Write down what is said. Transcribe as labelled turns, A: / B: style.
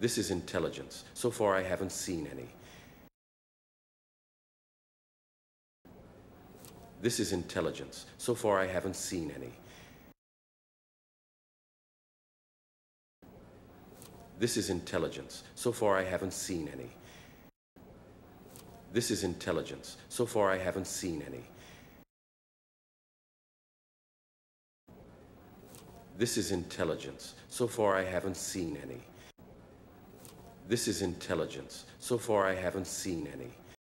A: This is intelligence.
B: So far, I haven't seen any. This is intelligence. So far, I haven't seen any. This is intelligence. So far, I haven't seen any. This is intelligence. So far, I haven't seen any. This is intelligence. So far, I haven't seen any. This is intelligence. So far, I haven't seen any.